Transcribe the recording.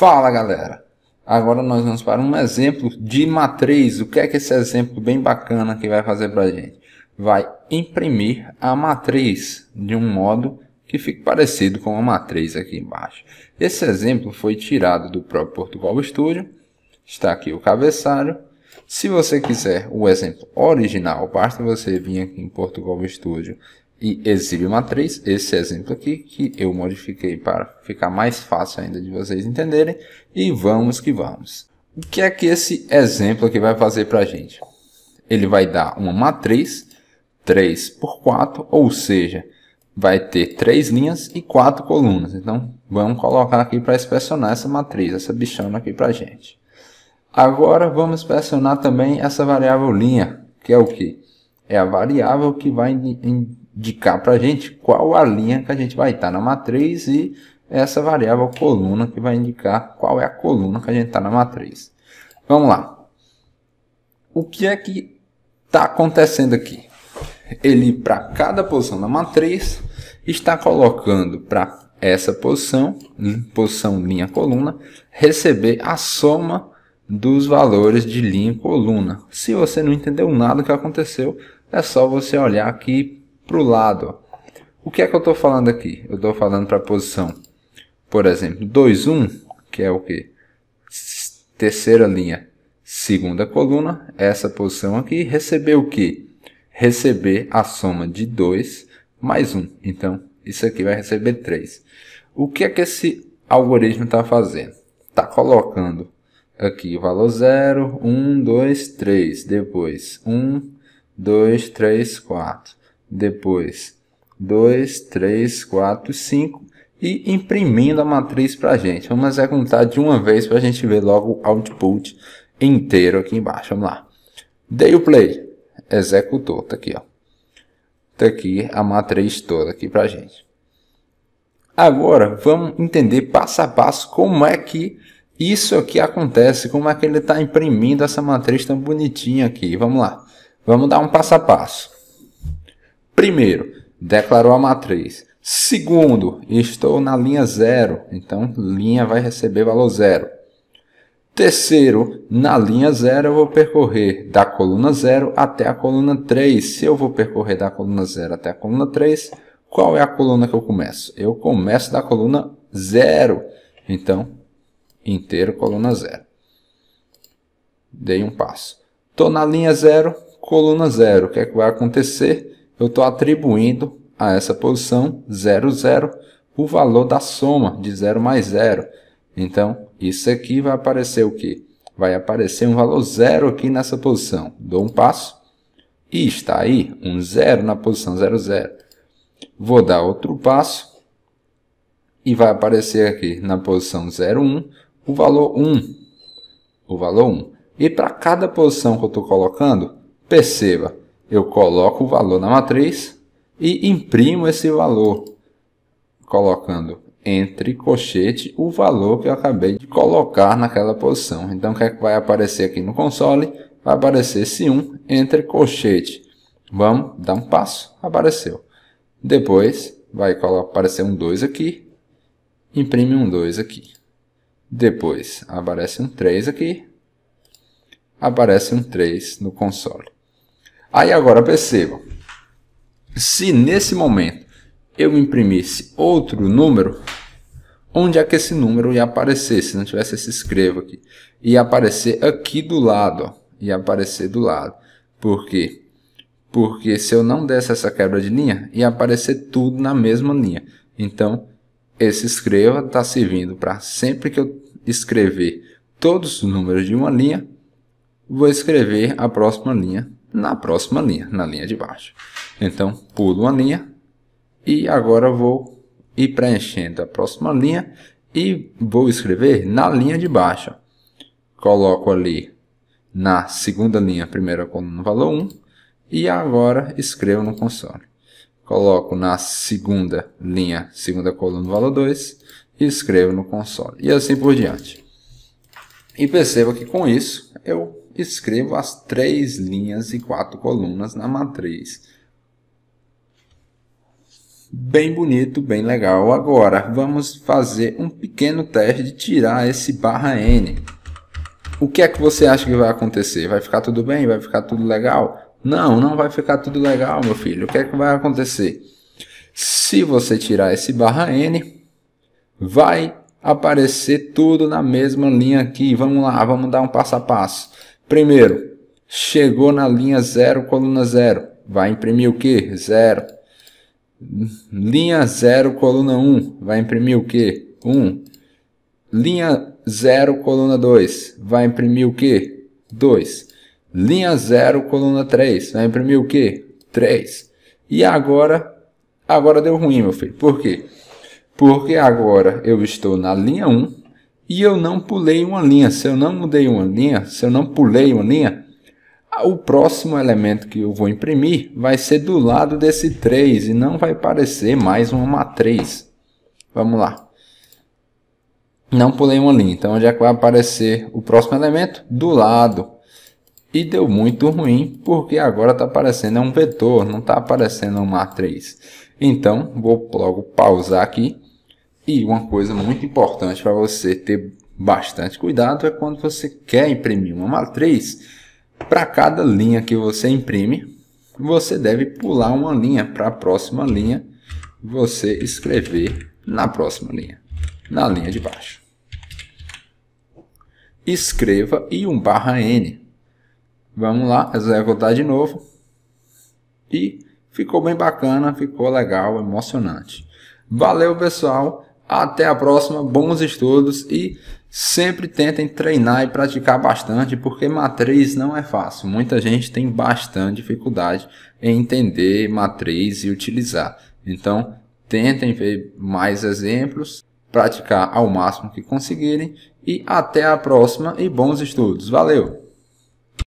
Fala galera! Agora nós vamos para um exemplo de matriz. O que é que esse exemplo bem bacana que vai fazer para a gente? Vai imprimir a matriz de um modo que fique parecido com a matriz aqui embaixo. Esse exemplo foi tirado do próprio Portugal Studio. Está aqui o cabeçalho. Se você quiser o exemplo original, basta você vir aqui em Portugal Studio e exibe matriz, esse exemplo aqui que eu modifiquei para ficar mais fácil ainda de vocês entenderem. E vamos que vamos. O que é que esse exemplo aqui vai fazer para a gente? Ele vai dar uma matriz 3 por 4, ou seja, vai ter 3 linhas e 4 colunas. Então, vamos colocar aqui para inspecionar essa matriz, essa bichona aqui para a gente. Agora, vamos inspecionar também essa variável linha, que é o que? É a variável que vai em, indicar para a gente qual a linha que a gente vai estar na matriz e essa variável coluna que vai indicar qual é a coluna que a gente está na matriz. Vamos lá. O que é que está acontecendo aqui? Ele, para cada posição da matriz, está colocando para essa posição, posição linha coluna, receber a soma dos valores de linha coluna. Se você não entendeu nada do que aconteceu, é só você olhar aqui para o lado. O que é que eu estou falando aqui? Eu estou falando para a posição, por exemplo, 2, 1, que é o que? Terceira linha, segunda coluna, essa posição aqui, receber o que? Receber a soma de 2 mais 1. Então, isso aqui vai receber 3. O que é que esse algoritmo está fazendo? Está colocando aqui o valor 0, 1, 2, 3, depois 1, 2, 3, 4 depois 2, 3, 4, 5 e imprimindo a matriz para a gente. Vamos executar de uma vez para a gente ver logo o output inteiro aqui embaixo. Vamos lá. Dei o play. Executou. Tá aqui, ó. Tá aqui a matriz toda aqui para a gente. Agora vamos entender passo a passo como é que isso aqui acontece, como é que ele está imprimindo essa matriz tão bonitinha aqui. Vamos lá. Vamos dar um passo a passo. Primeiro, declarou a matriz. Segundo, estou na linha zero, então linha vai receber valor zero. Terceiro, na linha zero eu vou percorrer da coluna zero até a coluna 3. Se eu vou percorrer da coluna zero até a coluna 3, qual é a coluna que eu começo? Eu começo da coluna zero. Então, inteiro coluna zero. Dei um passo. Estou na linha zero, coluna zero. O que é que vai acontecer? eu estou atribuindo a essa posição 0, 0 o valor da soma de 0 mais 0. Então, isso aqui vai aparecer o quê? Vai aparecer um valor zero aqui nessa posição. Dou um passo e está aí um zero na posição 0, 0. Vou dar outro passo e vai aparecer aqui na posição 0, 1 o valor 1. o valor 1. E para cada posição que eu estou colocando, perceba, eu coloco o valor na matriz e imprimo esse valor, colocando entre cochete o valor que eu acabei de colocar naquela posição. Então, o que, é que vai aparecer aqui no console? Vai aparecer esse 1 entre cochete. Vamos dar um passo, apareceu. Depois, vai aparecer um 2 aqui, imprime um 2 aqui. Depois, aparece um 3 aqui, aparece um 3 no console. Aí agora perceba, se nesse momento eu imprimisse outro número, onde é que esse número ia aparecer, se não tivesse esse escrevo aqui? Ia aparecer aqui do lado, ó. ia aparecer do lado. Por quê? Porque se eu não desse essa quebra de linha, ia aparecer tudo na mesma linha. Então, esse escreva está servindo para sempre que eu escrever todos os números de uma linha, vou escrever a próxima linha na próxima linha, na linha de baixo. Então, pulo uma linha e agora vou ir preenchendo a próxima linha e vou escrever na linha de baixo. Coloco ali na segunda linha, primeira coluna, valor 1 e agora escrevo no console. Coloco na segunda linha, segunda coluna, valor 2 e escrevo no console. E assim por diante. E perceba que com isso eu escrevo as três linhas e quatro colunas na matriz. Bem bonito, bem legal. Agora, vamos fazer um pequeno teste de tirar esse barra N. O que é que você acha que vai acontecer? Vai ficar tudo bem? Vai ficar tudo legal? Não, não vai ficar tudo legal, meu filho. O que é que vai acontecer? Se você tirar esse barra N, vai aparecer tudo na mesma linha aqui. Vamos lá, vamos dar um passo a passo. Primeiro, chegou na linha 0, coluna 0. Vai imprimir o quê? 0. Linha 0, coluna 1. Um. Vai imprimir o quê? 1. Um. Linha 0, coluna 2. Vai imprimir o quê? 2. Linha 0, coluna 3. Vai imprimir o quê? 3. E agora, agora deu ruim, meu filho. Por quê? Porque agora eu estou na linha 1, um, e eu não pulei uma linha. Se eu não mudei uma linha, se eu não pulei uma linha, o próximo elemento que eu vou imprimir vai ser do lado desse 3 e não vai parecer mais uma matriz. Vamos lá. Não pulei uma linha, então onde é que vai aparecer o próximo elemento? Do lado. E deu muito ruim, porque agora está aparecendo um vetor, não está aparecendo uma matriz. Então, vou logo pausar aqui e uma coisa muito importante para você ter bastante cuidado é quando você quer imprimir uma matriz, para cada linha que você imprime, você deve pular uma linha para a próxima linha, você escrever na próxima linha, na linha de baixo. Escreva e um barra N. Vamos lá, executar de novo. E ficou bem bacana, ficou legal, emocionante. Valeu, pessoal! Até a próxima, bons estudos e sempre tentem treinar e praticar bastante, porque matriz não é fácil. Muita gente tem bastante dificuldade em entender matriz e utilizar. Então, tentem ver mais exemplos, praticar ao máximo que conseguirem e até a próxima e bons estudos. Valeu!